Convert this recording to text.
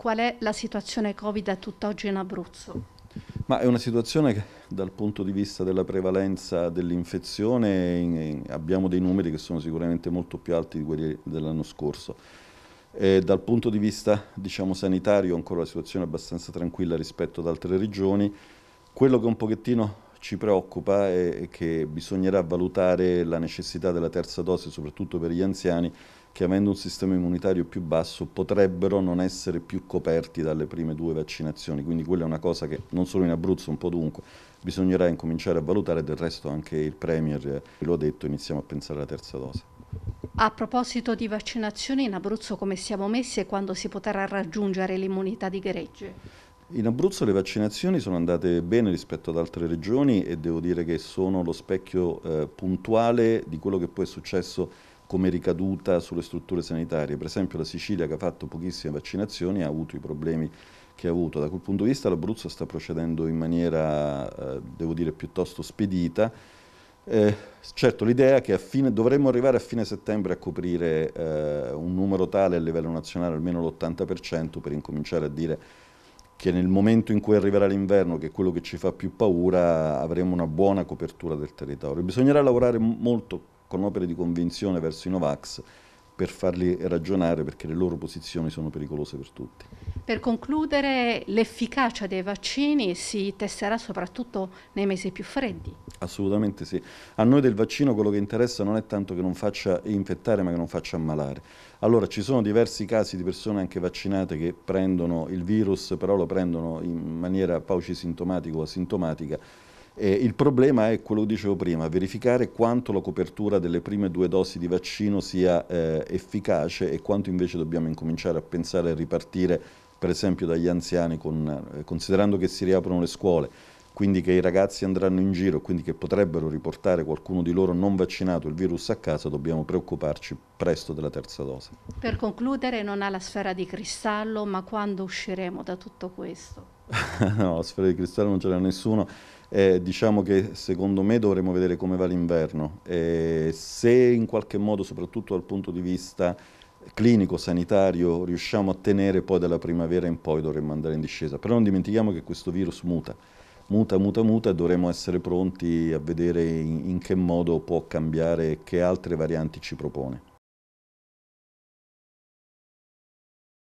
qual è la situazione Covid a tutt'oggi in Abruzzo? Ma è una situazione che dal punto di vista della prevalenza dell'infezione abbiamo dei numeri che sono sicuramente molto più alti di quelli dell'anno scorso. E dal punto di vista diciamo, sanitario ancora la situazione è abbastanza tranquilla rispetto ad altre regioni. Quello che un pochettino ci preoccupa è che bisognerà valutare la necessità della terza dose, soprattutto per gli anziani, che avendo un sistema immunitario più basso potrebbero non essere più coperti dalle prime due vaccinazioni. Quindi quella è una cosa che non solo in Abruzzo, un po' dunque, bisognerà incominciare a valutare, del resto anche il Premier lo ha detto, iniziamo a pensare alla terza dose. A proposito di vaccinazioni, in Abruzzo come siamo messi e quando si potrà raggiungere l'immunità di gregge? In Abruzzo le vaccinazioni sono andate bene rispetto ad altre regioni e devo dire che sono lo specchio eh, puntuale di quello che poi è successo come ricaduta sulle strutture sanitarie. Per esempio la Sicilia che ha fatto pochissime vaccinazioni ha avuto i problemi che ha avuto. Da quel punto di vista l'Abruzzo sta procedendo in maniera, eh, devo dire, piuttosto spedita. Eh, certo, l'idea è che fine, dovremmo arrivare a fine settembre a coprire eh, un numero tale a livello nazionale, almeno l'80%, per incominciare a dire che nel momento in cui arriverà l'inverno, che è quello che ci fa più paura, avremo una buona copertura del territorio. Bisognerà lavorare molto con opere di convinzione verso i Novax, per farli ragionare perché le loro posizioni sono pericolose per tutti. Per concludere, l'efficacia dei vaccini si testerà soprattutto nei mesi più freddi? Assolutamente sì. A noi del vaccino quello che interessa non è tanto che non faccia infettare ma che non faccia ammalare. Allora ci sono diversi casi di persone anche vaccinate che prendono il virus però lo prendono in maniera paucisintomatica o asintomatica eh, il problema è quello che dicevo prima, verificare quanto la copertura delle prime due dosi di vaccino sia eh, efficace e quanto invece dobbiamo incominciare a pensare a ripartire per esempio dagli anziani, con, eh, considerando che si riaprono le scuole, quindi che i ragazzi andranno in giro, quindi che potrebbero riportare qualcuno di loro non vaccinato il virus a casa, dobbiamo preoccuparci presto della terza dose. Per concludere, non ha la sfera di cristallo, ma quando usciremo da tutto questo? no, sfere di cristallo non ce l'ha nessuno. Eh, diciamo che secondo me dovremmo vedere come va l'inverno. Eh, se in qualche modo, soprattutto dal punto di vista clinico, sanitario, riusciamo a tenere poi dalla primavera in poi dovremmo andare in discesa. Però non dimentichiamo che questo virus muta, muta, muta, muta e dovremmo essere pronti a vedere in, in che modo può cambiare e che altre varianti ci propone.